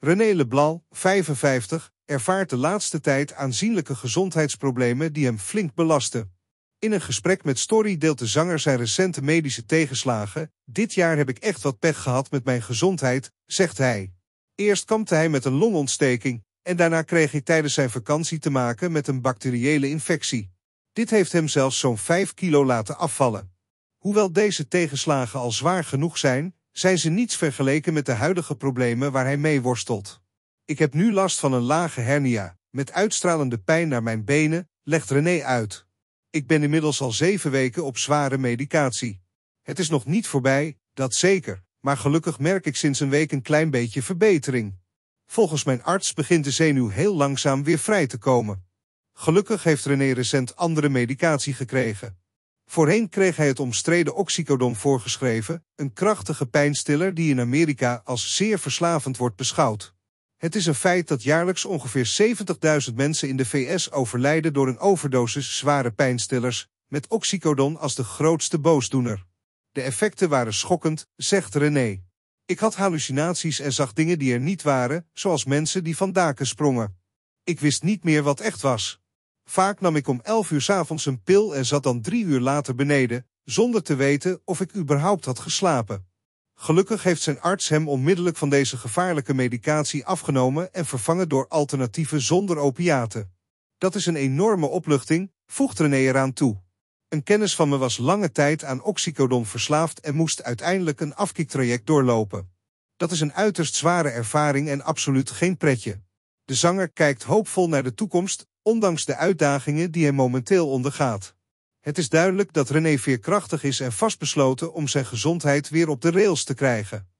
René Leblanc, 55, ervaart de laatste tijd aanzienlijke gezondheidsproblemen die hem flink belasten. In een gesprek met Story deelt de zanger zijn recente medische tegenslagen. Dit jaar heb ik echt wat pech gehad met mijn gezondheid, zegt hij. Eerst kampte hij met een longontsteking en daarna kreeg hij tijdens zijn vakantie te maken met een bacteriële infectie. Dit heeft hem zelfs zo'n 5 kilo laten afvallen. Hoewel deze tegenslagen al zwaar genoeg zijn, zijn ze niets vergeleken met de huidige problemen waar hij mee worstelt. Ik heb nu last van een lage hernia, met uitstralende pijn naar mijn benen, legt René uit. Ik ben inmiddels al zeven weken op zware medicatie. Het is nog niet voorbij, dat zeker, maar gelukkig merk ik sinds een week een klein beetje verbetering. Volgens mijn arts begint de zenuw heel langzaam weer vrij te komen. Gelukkig heeft René recent andere medicatie gekregen. Voorheen kreeg hij het omstreden oxycodon voorgeschreven, een krachtige pijnstiller die in Amerika als zeer verslavend wordt beschouwd. Het is een feit dat jaarlijks ongeveer 70.000 mensen in de VS overlijden door een overdosis zware pijnstillers, met oxycodon als de grootste boosdoener. De effecten waren schokkend, zegt René. Ik had hallucinaties en zag dingen die er niet waren, zoals mensen die van daken sprongen. Ik wist niet meer wat echt was. Vaak nam ik om elf uur s'avonds een pil en zat dan drie uur later beneden, zonder te weten of ik überhaupt had geslapen. Gelukkig heeft zijn arts hem onmiddellijk van deze gevaarlijke medicatie afgenomen en vervangen door alternatieven zonder opiaten. Dat is een enorme opluchting, voegt René eraan toe. Een kennis van me was lange tijd aan oxycodon verslaafd en moest uiteindelijk een afkiektraject doorlopen. Dat is een uiterst zware ervaring en absoluut geen pretje. De zanger kijkt hoopvol naar de toekomst, ondanks de uitdagingen die hij momenteel ondergaat. Het is duidelijk dat René veerkrachtig is en vastbesloten om zijn gezondheid weer op de rails te krijgen.